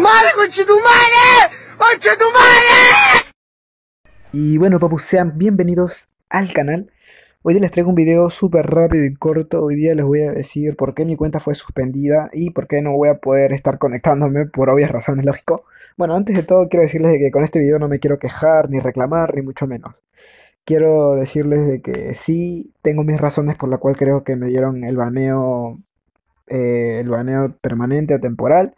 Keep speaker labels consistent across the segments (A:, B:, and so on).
A: madre. Y bueno, papus, sean bienvenidos al canal. Hoy les traigo un video súper rápido y corto. Hoy día les voy a decir por qué mi cuenta fue suspendida y por qué no voy a poder estar conectándome por obvias razones, lógico. Bueno, antes de todo quiero decirles que con este video no me quiero quejar, ni reclamar, ni mucho menos. Quiero decirles de que sí tengo mis razones por las cuales creo que me dieron el baneo, eh, el baneo permanente o temporal.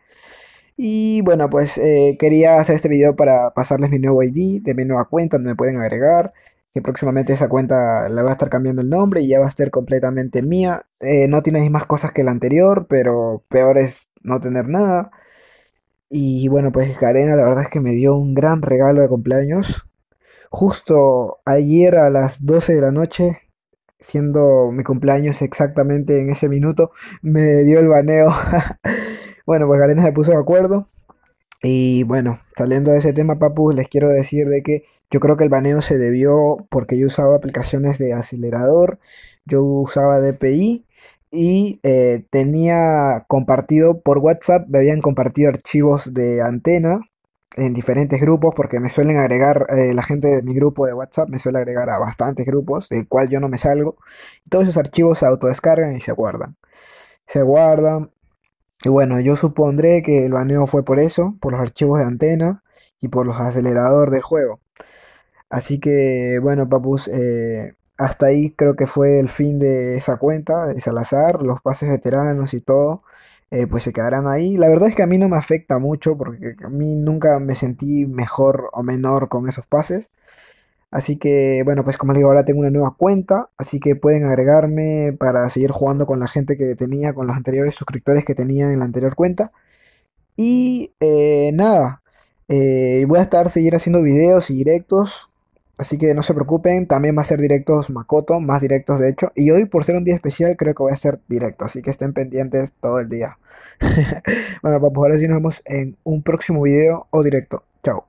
A: Y bueno, pues eh, quería hacer este video para pasarles mi nuevo ID de mi nueva cuenta, donde me pueden agregar. Que próximamente esa cuenta la va a estar cambiando el nombre y ya va a ser completamente mía. Eh, no tiene más cosas que la anterior, pero peor es no tener nada. Y bueno, pues Garena la verdad es que me dio un gran regalo de cumpleaños. Justo ayer a las 12 de la noche, siendo mi cumpleaños exactamente en ese minuto, me dio el baneo. Bueno, pues Garena se puso de acuerdo. Y bueno, saliendo de ese tema, Papu, les quiero decir de que yo creo que el baneo se debió porque yo usaba aplicaciones de acelerador, yo usaba DPI y eh, tenía compartido por WhatsApp, me habían compartido archivos de antena en diferentes grupos porque me suelen agregar, eh, la gente de mi grupo de WhatsApp me suele agregar a bastantes grupos, del cual yo no me salgo. todos esos archivos se autodescargan y se guardan. Se guardan y bueno, yo supondré que el baneo fue por eso, por los archivos de antena y por los aceleradores del juego. Así que bueno, papus, eh, hasta ahí creo que fue el fin de esa cuenta, de Salazar, los pases veteranos y todo. Eh, pues se quedarán ahí. La verdad es que a mí no me afecta mucho porque a mí nunca me sentí mejor o menor con esos pases. Así que, bueno, pues como les digo, ahora tengo una nueva cuenta, así que pueden agregarme para seguir jugando con la gente que tenía, con los anteriores suscriptores que tenía en la anterior cuenta. Y eh, nada, eh, voy a estar seguir haciendo videos y directos, así que no se preocupen, también va a ser directos Makoto, más directos de hecho. Y hoy, por ser un día especial, creo que voy a ser directo, así que estén pendientes todo el día. bueno, pues ahora sí nos vemos en un próximo video o directo. Chao.